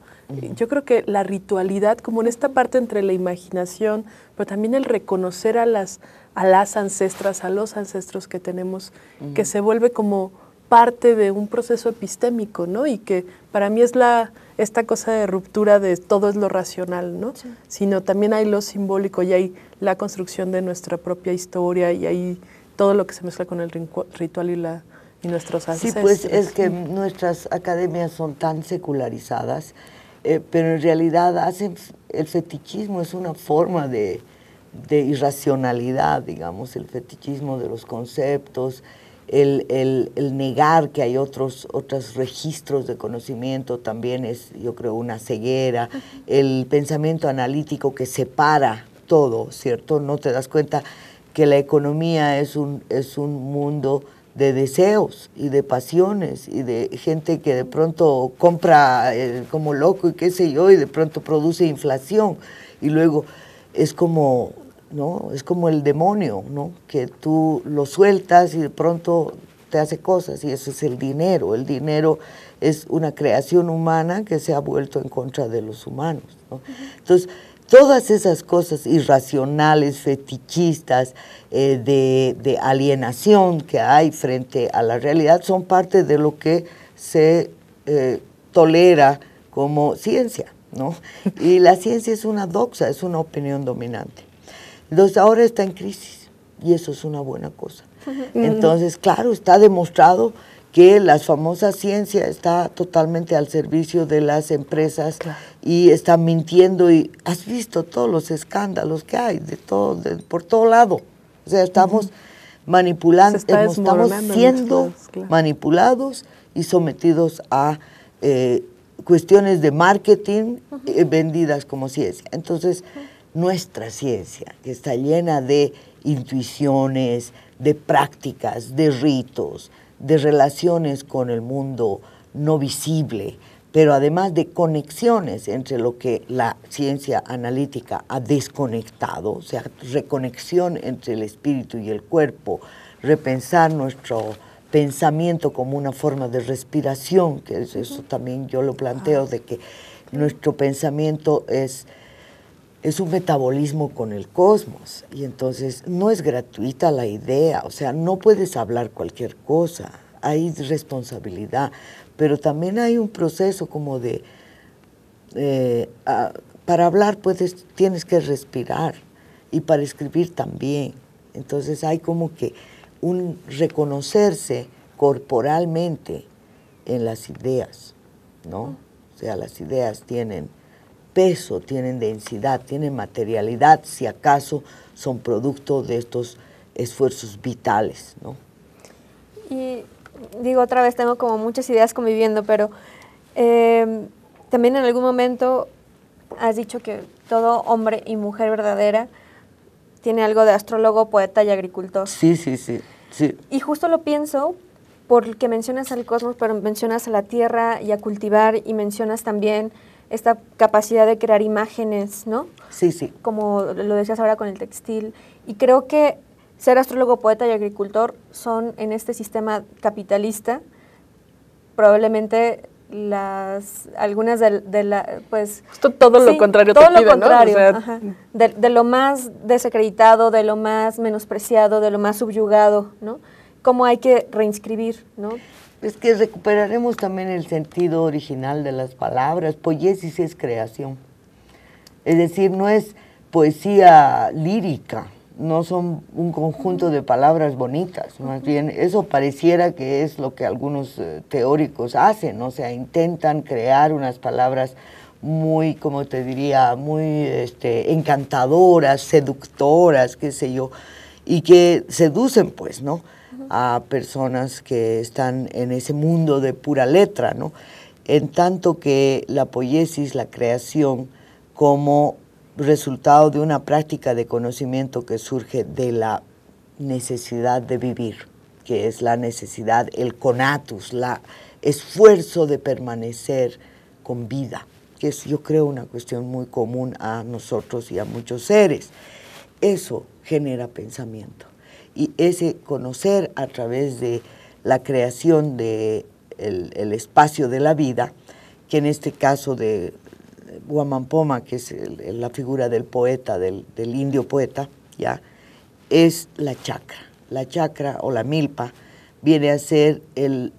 Speaker 2: Yo creo que la ritualidad, como en esta parte entre la imaginación, pero también el reconocer a las, a las ancestras, a los ancestros que tenemos, que se vuelve como parte de un proceso epistémico, ¿no? Y que para mí es la esta cosa de ruptura de todo es lo racional, ¿no? Sino también hay lo simbólico y hay la construcción de nuestra propia historia y hay todo lo que se mezcla con el ritual y la y nuestros ancestros. Sí, pues es que
Speaker 3: nuestras academias son tan secularizadas, eh, pero en realidad hacen el fetichismo es una forma de de irracionalidad, digamos, el fetichismo de los conceptos, el, negar que hay otros, otros registros de conocimiento también es, yo creo, una ceguera, el pensamiento analítico que separa todo, ¿cierto? No te das cuenta que la economía es un, es un mundo de deseos y de pasiones y de gente que de pronto compra eh, como loco y qué sé yo y de pronto produce inflación y luego es como, ¿no? Es como el demonio, Que tú lo sueltas y de pronto te hace cosas y eso es el dinero. El dinero es una creación humana que se ha vuelto en contra de los humanos. Entonces, todas esas cosas irracionales, fetichistas, eh, de, alienación que hay frente a la realidad son parte de lo que se eh, tolera como ciencia. ¿no? Y la ciencia es una doxa, es una opinión dominante. Entonces ahora está en crisis y eso es una buena cosa.
Speaker 4: Entonces,
Speaker 3: claro, está demostrado que la famosa ciencia está totalmente al servicio de las empresas y están mintiendo y has visto todos los escándalos que hay de por todo lado. O sea, estamos manipulando, estamos siendo manipulados y sometidos a eh, cuestiones de marketing eh, vendidas como ciencia. Entonces, nuestra ciencia, que está llena de intuiciones, de prácticas, de ritos, de relaciones con el mundo no visible, pero además de conexiones entre lo que la ciencia analítica ha desconectado, o sea, reconexión entre el espíritu y el cuerpo, repensar nuestro pensamiento como una forma de respiración, que eso, también yo lo planteo, de que nuestro pensamiento es, es un metabolismo con el cosmos. Y entonces no es gratuita la idea, o sea, no puedes hablar cualquier cosa, hay responsabilidad, pero también hay un proceso como de, eh, para hablar tienes que respirar y para escribir también. Entonces hay como que un reconocerse corporalmente en las ideas, ¿no? O sea, las ideas tienen peso, tienen densidad, tienen materialidad, si acaso son producto de estos esfuerzos vitales, ¿no?
Speaker 1: Y digo otra vez, tengo como muchas ideas conviviendo, pero em, también en algún momento has dicho que todo hombre y mujer verdadera tiene algo de astrólogo, poeta y agricultor.
Speaker 3: Sí, sí, sí. sí.
Speaker 1: Y justo lo pienso porque mencionas al cosmos, pero mencionas a la tierra y a cultivar y mencionas también esta capacidad de crear imágenes, ¿no? Sí, sí. Como lo decías ahora con el textil. Y creo que ser astrólogo, poeta y agricultor son en este sistema capitalista probablemente las algunas de, la pues Esto todo lo contrario todo lo contrario ¿no? de, lo más desacreditado de lo más menospreciado de lo más subyugado no cómo hay que reinscribir no
Speaker 3: es que recuperaremos también el sentido original de las palabras poiesis es creación es decir no es poesía lírica no son un conjunto de palabras bonitas, más bien eso pareciera que es lo que algunos eh, teóricos hacen, o sea, intentan crear unas palabras muy, como te diría, muy este, encantadoras, seductoras, qué sé yo, y que seducen, pues, ¿no? A personas que están en ese mundo de pura letra, ¿no? En tanto que la poiesis, la creación, como resultado de una práctica de conocimiento que surge de la necesidad de vivir, que es la necesidad, el conatus, el esfuerzo de permanecer con vida, que es yo creo una cuestión muy común a nosotros y a muchos seres. Eso genera pensamiento. Y ese conocer a través de la creación del espacio de la vida, que en este caso de Guamampoma, que es la figura del poeta, del, indio poeta, ¿ya? es la chacra. La chacra o la milpa viene a ser el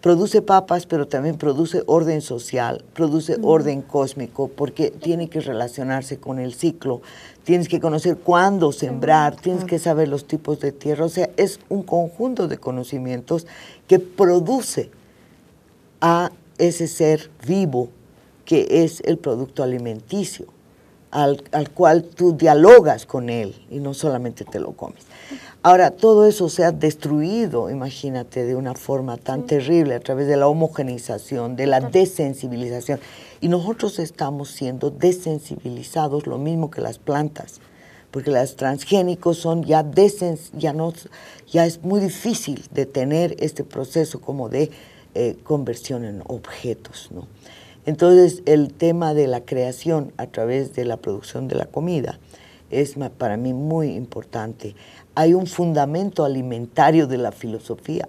Speaker 3: produce papas, pero también produce orden social, produce orden cósmico, porque tiene que relacionarse con el ciclo, tienes que conocer cuándo sembrar, tienes que saber los tipos de tierra, o sea, es un conjunto de conocimientos que produce a ese ser vivo que es el producto alimenticio, al, cual tú dialogas con él y no solamente te lo comes. Ahora, todo eso se ha destruido, imagínate, de una forma tan terrible a través de la homogenización, de la desensibilización. Y nosotros estamos siendo desensibilizados, lo mismo que las plantas, porque las transgénicos son ya, desens ya, no, ya es muy difícil detener este proceso como de eh, conversión en objetos, ¿no? Entonces, el tema de la creación a través de la producción de la comida es para mí muy importante. Hay un fundamento alimentario de la filosofía.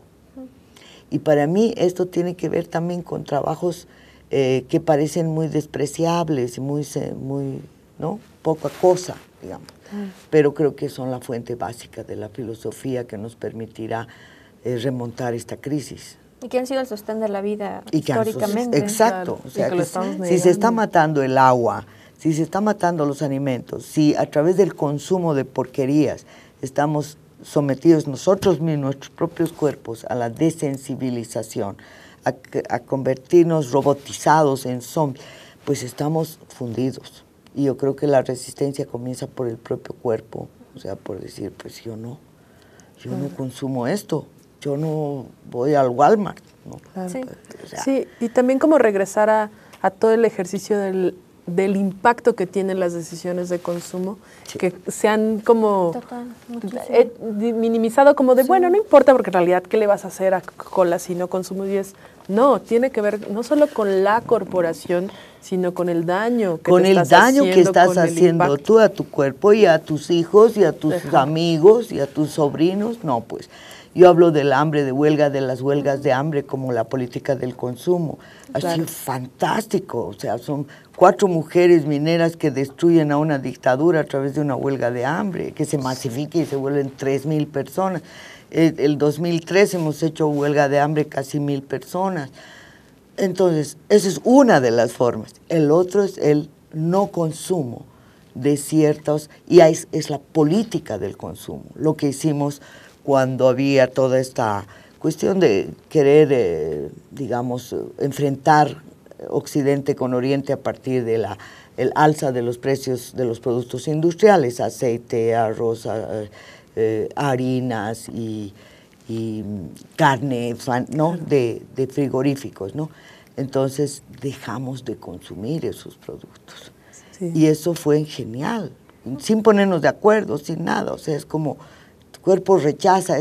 Speaker 3: Y para mí esto tiene que ver también con trabajos eh, que parecen muy despreciables, muy, muy ¿no? poca cosa, digamos. Mm. Pero creo que son la fuente básica de la filosofía que nos permitirá eh, remontar esta crisis.
Speaker 1: Y que han sido el sostén de la vida históricamente. Exacto. si se está
Speaker 3: matando el agua, si se está matando los alimentos, si a través del consumo de porquerías estamos sometidos nosotros mismos, nuestros propios cuerpos, a la desensibilización, a, convertirnos robotizados en zombies, pues estamos fundidos. Y yo creo que la resistencia comienza por el propio cuerpo, o sea, por decir, pues yo no, yo no consumo esto, yo no voy al Walmart.
Speaker 2: Sí. y también como regresar a, todo el ejercicio del, impacto que tienen las decisiones de consumo, que se han como eh, minimizado como de, bueno, no importa porque en realidad, ¿qué le vas a hacer a cola si no consumo? 10 no, tiene que ver no solo con la corporación, sino con el daño que Con el daño que estás haciendo
Speaker 3: tú a tu cuerpo y a tus hijos y a tus amigos y a tus sobrinos. No, pues yo hablo del hambre de huelga, de las huelgas de hambre, como la política del consumo. Ha sido fantástico. O sea, son cuatro mujeres mineras que destruyen a una dictadura a través de una huelga de hambre, que se masifique y se vuelven tres mil personas. Eh, el, el 2003 hemos hecho huelga de hambre casi mil personas. Entonces, esa es una de las formas. El otro es el no consumo de ciertos, y es la política del consumo. Lo que hicimos cuando había toda esta cuestión de querer, eh, digamos, enfrentar Occidente con Oriente a partir de la alza de los precios de los productos industriales, aceite, arroz, eh, harinas y, carne, ¿no? De, frigoríficos, ¿no? Entonces dejamos de consumir esos productos. Y eso fue genial, sin ponernos de acuerdo, sin nada. O sea, es como cuerpo rechaza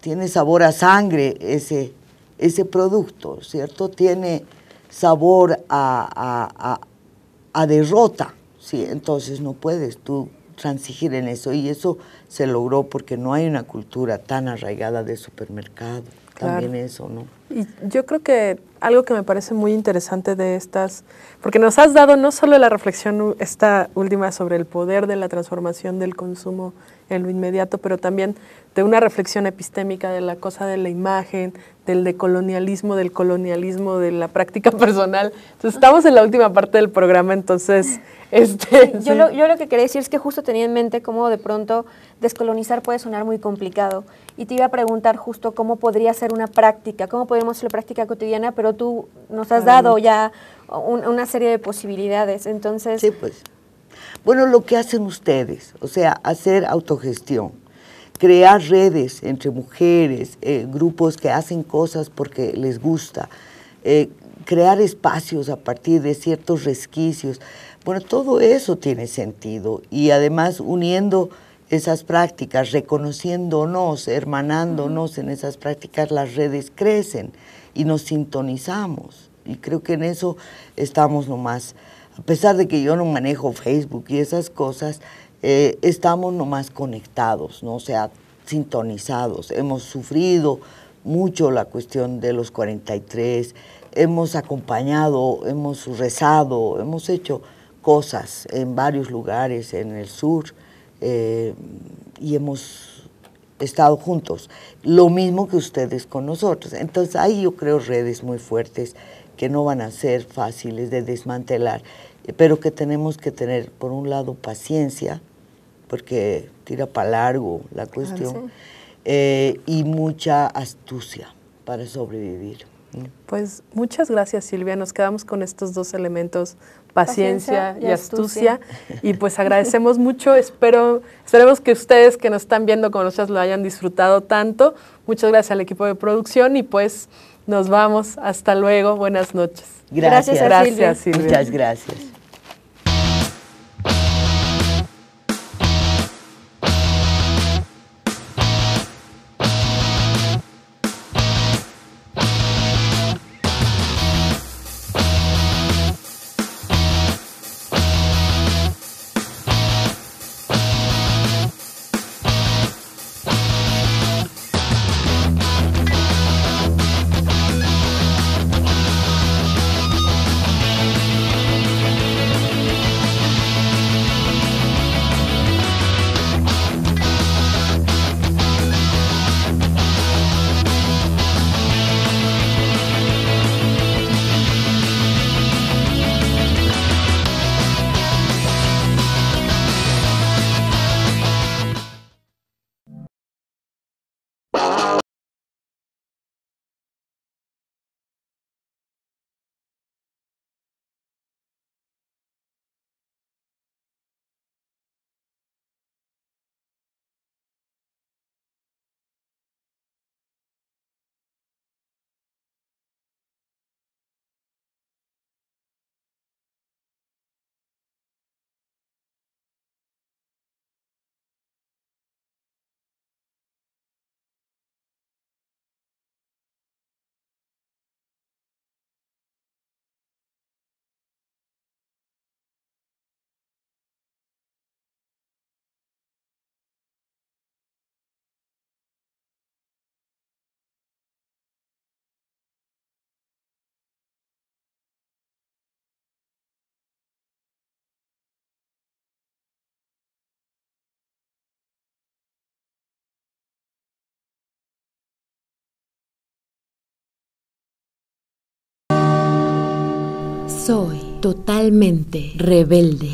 Speaker 3: tiene sabor a sangre ese, ese producto, ¿cierto? Tiene sabor a, derrota, ¿sí? Entonces no puedes tú transigir en eso y eso se logró porque no hay una cultura tan arraigada de supermercado también eso, ¿no?
Speaker 2: Y yo creo que algo que me parece muy interesante de estas, porque nos has dado no solo la reflexión esta última sobre el poder de la transformación del consumo en lo inmediato, pero también de una reflexión epistémica de la cosa de la imagen, del decolonialismo, del colonialismo, de la práctica personal. Entonces estamos en la última parte del programa, entonces Este, yo, lo,
Speaker 1: yo, lo, que quería decir es que justo tenía en mente cómo de pronto descolonizar puede sonar muy complicado. Y te iba a preguntar justo cómo podría ser una práctica, cómo podemos hacer la práctica cotidiana, pero tú nos has dado ya una serie de posibilidades. Entonces.
Speaker 3: Sí, pues. Bueno, lo que hacen ustedes, o sea, hacer autogestión crear redes entre mujeres, eh, grupos que hacen cosas porque les gusta, eh, crear espacios a partir de ciertos resquicios. Bueno, todo eso tiene sentido y además uniendo esas prácticas, reconociéndonos, hermanándonos en esas prácticas, las redes crecen y nos sintonizamos. Y creo que en eso estamos nomás, a pesar de que yo no manejo Facebook y esas cosas, eh, estamos nomás conectados, ¿no? o sea, sintonizados. Hemos sufrido mucho la cuestión de los 43, hemos acompañado, hemos rezado, hemos hecho cosas en varios lugares en el sur eh, y hemos estado juntos, lo mismo que ustedes con nosotros. Entonces hay yo creo redes muy fuertes que no van a ser fáciles de desmantelar, pero que tenemos que tener, por un lado, paciencia, porque tira para largo la ah, cuestión, eh, y mucha astucia para sobrevivir.
Speaker 2: Pues muchas gracias Silvia, nos quedamos con estos dos elementos paciencia, y, astucia. Y pues agradecemos mucho. Espero, esperemos que ustedes que nos están viendo con nosotros lo hayan disfrutado tanto. Muchas gracias al equipo de producción y pues nos vamos. Hasta luego. Buenas noches. Gracias, gracias Silvia. Muchas
Speaker 3: gracias.
Speaker 4: Soy totalmente rebelde.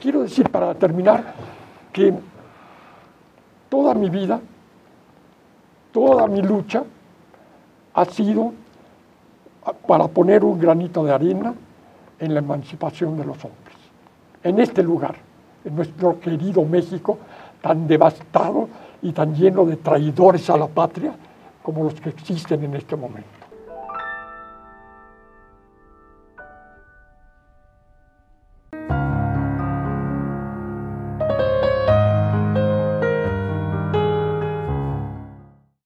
Speaker 4: Quiero decir para
Speaker 2: terminar que toda mi vida, toda mi lucha ha sido para poner un granito de arena en la emancipación de los hombres. En este lugar, en
Speaker 4: nuestro querido México, tan devastado y tan lleno de traidores a la patria como los que existen en este momento.